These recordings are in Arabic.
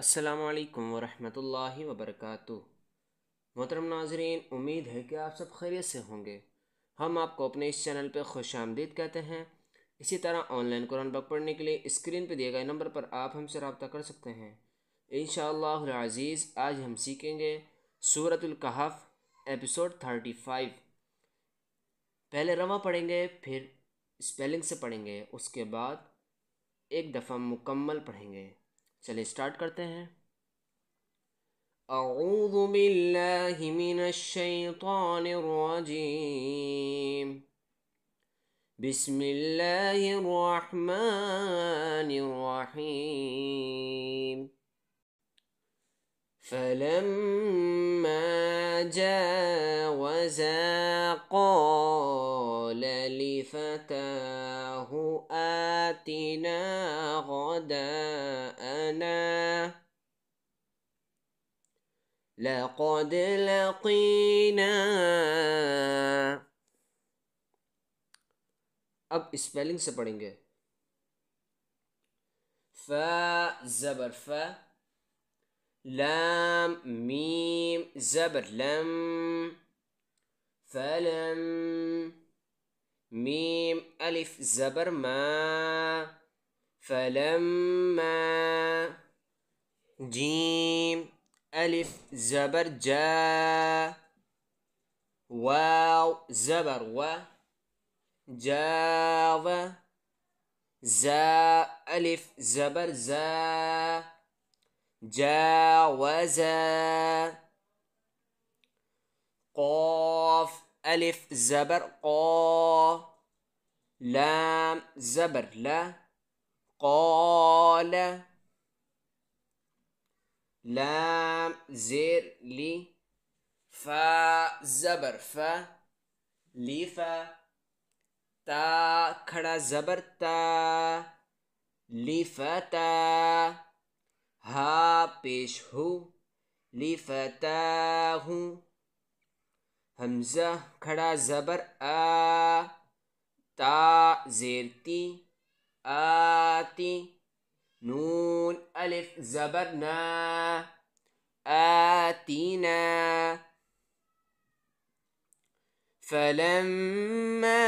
السلام علیکم ورحمۃ اللہ وبرکاتہ محترم ناظرین امید ہے کہ آپ سب خیریت سے ہوں گے ہم آپ کو اپنے اس چینل پہ خوش آمدید کہتے ہیں اسی طرح آن لائن قرآن بک پڑھنے کے لیے اسکرین پہ دیے گئے نمبر پر آپ ہم سے رابطہ کر سکتے ہیں ان شاء اللہ عزیز آج ہم سیکھیں گے صورت القحف ایپیسوڈ تھرٹی فائیو پہلے رواں پڑھیں گے پھر اسپیلنگ سے پڑھیں گے اس کے بعد ایک دفعہ مکمل پڑھیں گے चलिए स्टार्ट करते हैं أعوذ بالله من الشيطان الرجيم بسم الله الرحمن الرحيم فلما جاوزا قال قال لفتاه آتنا غداءنا لقد لقينا اب अब سے پڑھیں گے फ زبر फ لام ميم زبر لم فلم ميم ألف زبر ما فلما جيم ألف زبر جا واو زبر و جاو زا ألف زبر زا جاوزا قاف ألف زبر قا لام زبر لا قال لام زير لي فا زبر فا لي فا تا كرا زبر تا لفتا ہا پیش ہو تا هو همزه كرا زبر ا تا زيرتي آتي نون ألف زبرنا آتينا فلما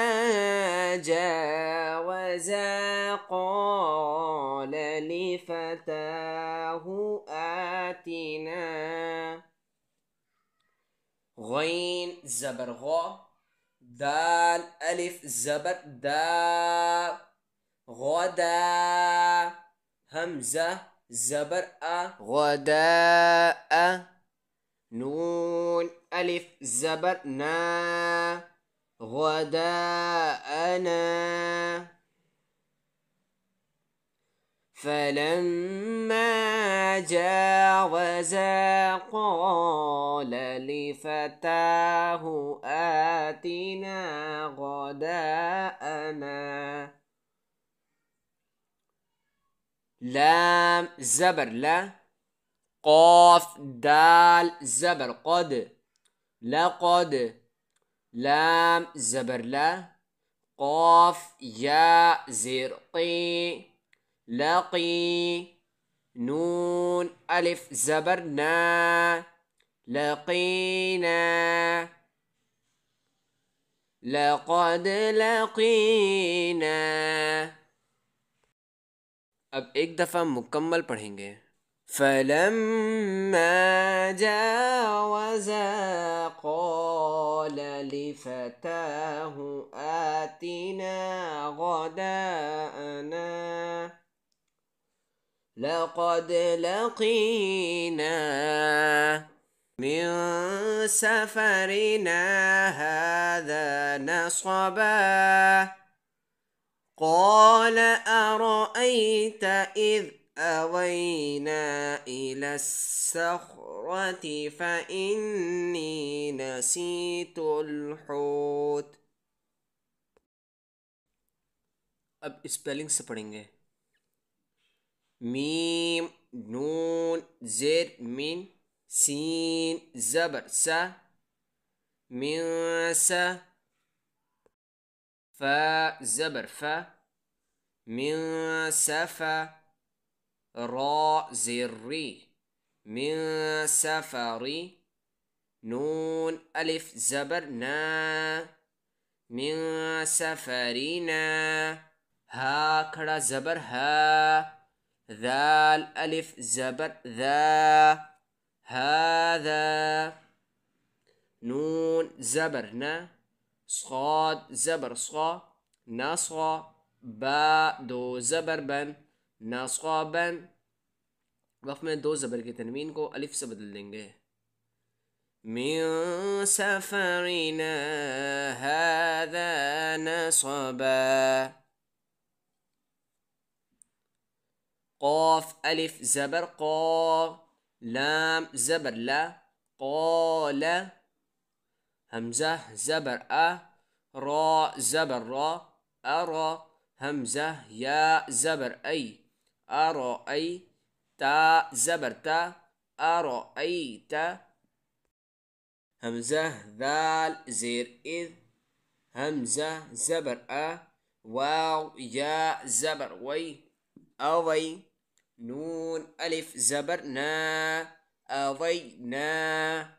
جاوزا قال لفتاه آتنا غين زبر غو دال ألف زبر دا غدا همزة زبر أ أ نون ألف زبر نا أنا فلما جاوزا قال لفتاه آتنا غداءنا لام زبر لا قاف دال زبر قد لقد لام زبر لا قاف يا زرقي لقي نون ألف زبرنا لقينا لقد لقينا ایک دفعہ مکمل پڑھیں گے فلما جاوزا قال لفتاه لقد لقينا من سفرنا هذا نصبا قال أرأيت إذ أوينا إلى الصخرة فإني نسيت الحوت اسپیلنگ سے پڑھیں گے ميم نون زر من سين زبر س من س فا زبر فا من سفا را زري من سفري نون ألف زبرنا من سفرينا هكذا زبر ها ذا الألف زبر ذا هذا نون زبر نا صاد زبر صا نصا با دو زبر بن نصا بن میں دو زبر کی تنوین کو الف سے بدل دیں گے من سفرنا هذا نصبا قاف ألف زبر قا لام زبر لا قال همزة زبر أ را زبر را أرى همزة يا زبر أي أرى أي تا زبر تا أرى أي تا همزة ذال زير إذ همزة زبر أ واو يا زبر وي أوي نون ألف زبر نا أضي نا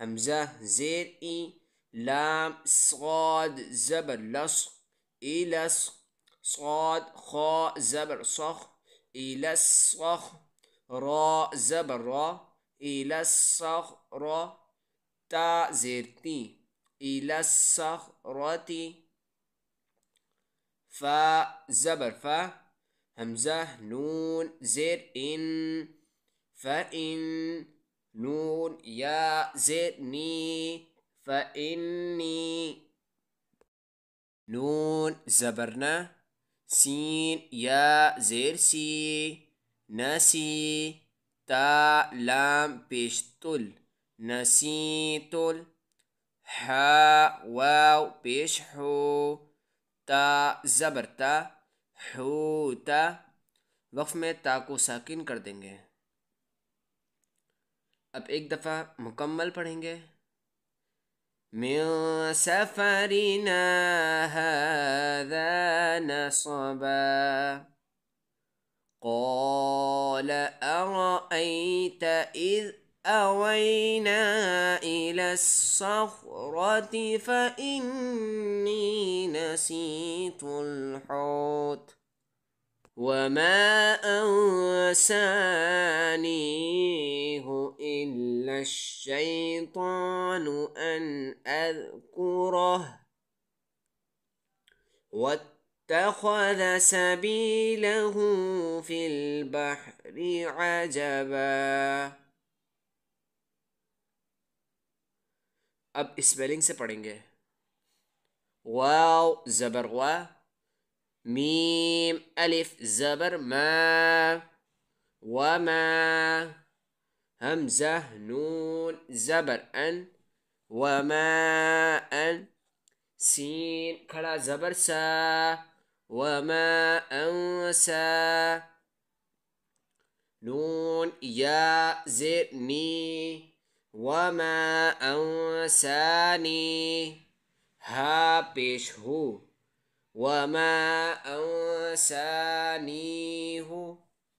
همزة زير إي لام صاد زبر لص إلس صاد خاء زبر صخ إلى الصخ را زبر را إلى الصخ را تا زير زرتي را تي فا زبر فا همزة نون زر إن فإن نون يا زر ني فإني نون زبرنا سين يا زير سي نسي تا لام بيشتل نسيتل حا واو بيشحو تا زبرتا وقف میں تا کو ساکن کر دیں گے اب ایک دفعہ مکمل پڑھیں گے من سفرنا هذا نصبا قال أرأيت إذ أوينا إلى الصخرة فإني نسيت الحوت وما أنسانيه إلا الشيطان أن أذكره واتخذ سبيله في البحر عجباً अब स्पेलिंग से पढ़ेंगे واو زبر و ميم ألف زبر ما وما همزة نون زبر أن وما أن سين كلا زبر سا وما أنسا نون يا زر وما أنساني هابشه وما أنسانيه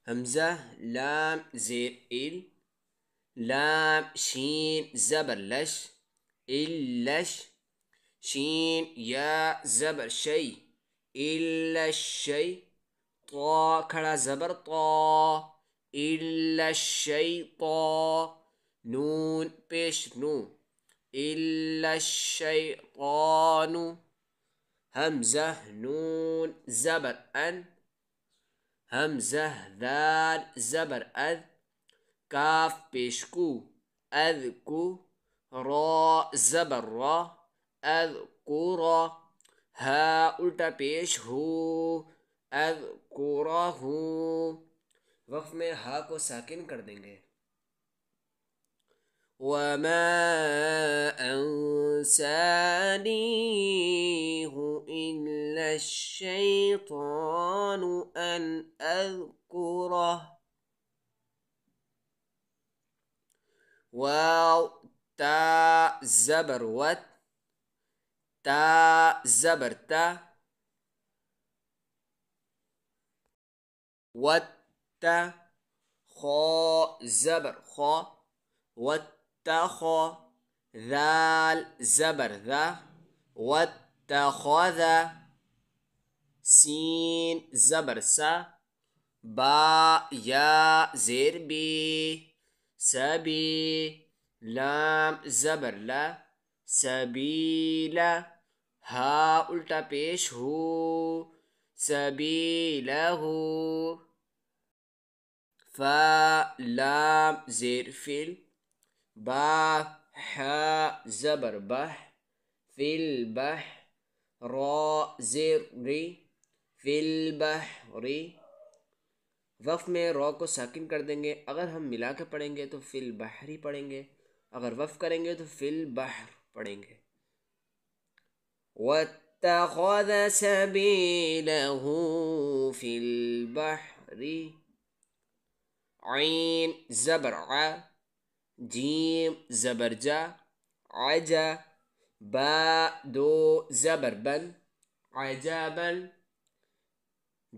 همزة لام زير إل لام شين زبر لش إلش شين يا زبر شي إلا الشي طا كرا زبر طا إلا الشي طا نون پیش نو علش قو نو ہم ضح نون زبرعن ہم ذہ دبر کاف پیش کو اذ کو را را زبر اذ کو را ہا الٹا پیش ہو اذ کو را رہ وقف میں ہا کو ساکن کر دیں گے وما أنسانيه إلا الشيطان أن أذكره واو تا زبر وات تا زبر تا وت خا زبر خا وات اتخذ ذا زبر ذا واتخذ سين زبر سا با يا زير بي سبي لام زبر لا لا ها الٹا پیش هو سبيله فلام زير فيل با حاء زبر بح في البح راء زر ري في البحر वफ़ में रॉ को साकिन कर देंगे अगर हम मिला के पढ़ेंगे तो फिल बहरी पढ़ेंगे अगर वफ़ करेंगे तो फिल बहर पढ़ेंगे واتخذ سبيله في البحر عين زبرعه جیم زبر جا عجا با دو زبر بن عجا بن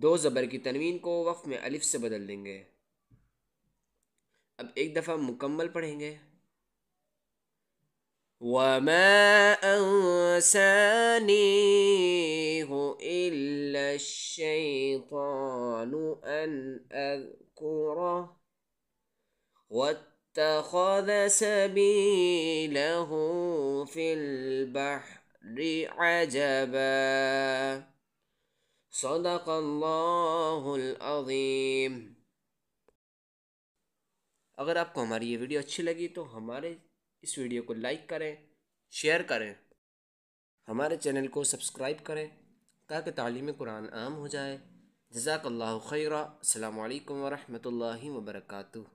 دو زبر کی تنوین کو وقف میں علف سے بدل دیں گے اب ایک دفعہ مکمل پڑھیں گے وَمَا أَنْسَانِيهُ إِلَّا الشَّيْطَانُ أَنْ أَذْكُرَهُ اتخذ سبيله في البحر عجبا صدق الله العظيم اگر آپ کو ہماری یہ ویڈیو اچھی لگی تو ہمارے اس ویڈیو کو لائک کریں شیئر کریں ہمارے چینل کو سبسکرائب کریں تاکہ تعلیم قرآن عام ہو جائے جزاک اللہ خیرہ السلام علیکم ورحمۃ اللہ وبرکاتہ